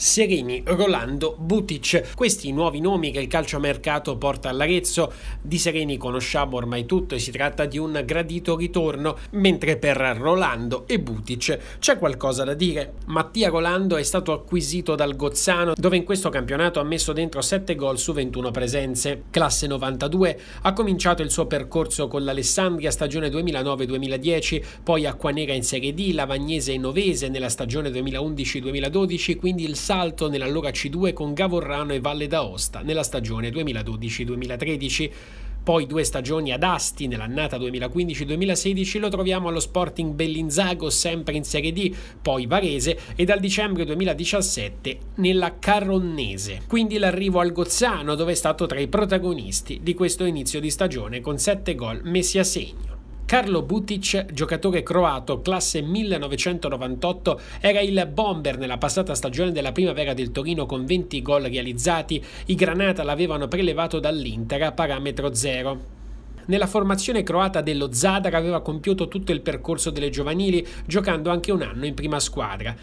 Serini, Rolando, Butic, questi nuovi nomi che il calciomercato porta all'Arezzo, di Sereni conosciamo ormai tutto e si tratta di un gradito ritorno, mentre per Rolando e Butic c'è qualcosa da dire. Mattia Rolando è stato acquisito dal Gozzano, dove in questo campionato ha messo dentro 7 gol su 21 presenze. Classe 92, ha cominciato il suo percorso con l'Alessandria stagione 2009-2010, poi Acquanera in Serie D, Lavagnese e Novese nella stagione 2011-2012, quindi il salto nell'allora C2 con Gavorrano e Valle d'Aosta nella stagione 2012-2013. Poi due stagioni ad Asti nell'annata 2015-2016 lo troviamo allo Sporting Bellinzago sempre in Serie D, poi Varese e dal dicembre 2017 nella Carronnese. Quindi l'arrivo al Gozzano dove è stato tra i protagonisti di questo inizio di stagione con 7 gol messi a segno. Carlo Butic, giocatore croato, classe 1998, era il bomber nella passata stagione della primavera del Torino con 20 gol realizzati. I Granata l'avevano prelevato dall'Inter a parametro zero. Nella formazione croata dello Zadar aveva compiuto tutto il percorso delle giovanili, giocando anche un anno in prima squadra.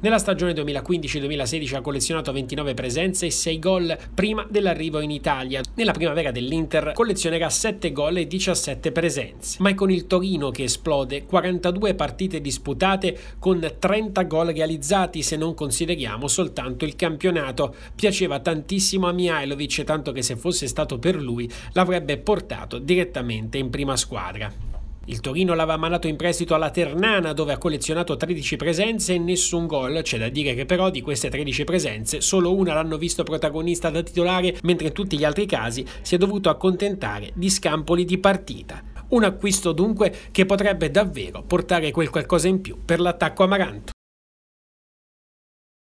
Nella stagione 2015-2016 ha collezionato 29 presenze e 6 gol prima dell'arrivo in Italia. Nella primavera dell'Inter collezionerà 7 gol e 17 presenze. Ma è con il Torino che esplode, 42 partite disputate con 30 gol realizzati se non consideriamo soltanto il campionato. Piaceva tantissimo a Mihailovic, tanto che se fosse stato per lui l'avrebbe portato direttamente in prima squadra. Il Torino l'aveva mandato in prestito alla Ternana dove ha collezionato 13 presenze e nessun gol, c'è da dire che però di queste 13 presenze solo una l'hanno visto protagonista da titolare mentre in tutti gli altri casi si è dovuto accontentare di scampoli di partita. Un acquisto dunque che potrebbe davvero portare quel qualcosa in più per l'attacco amaranto.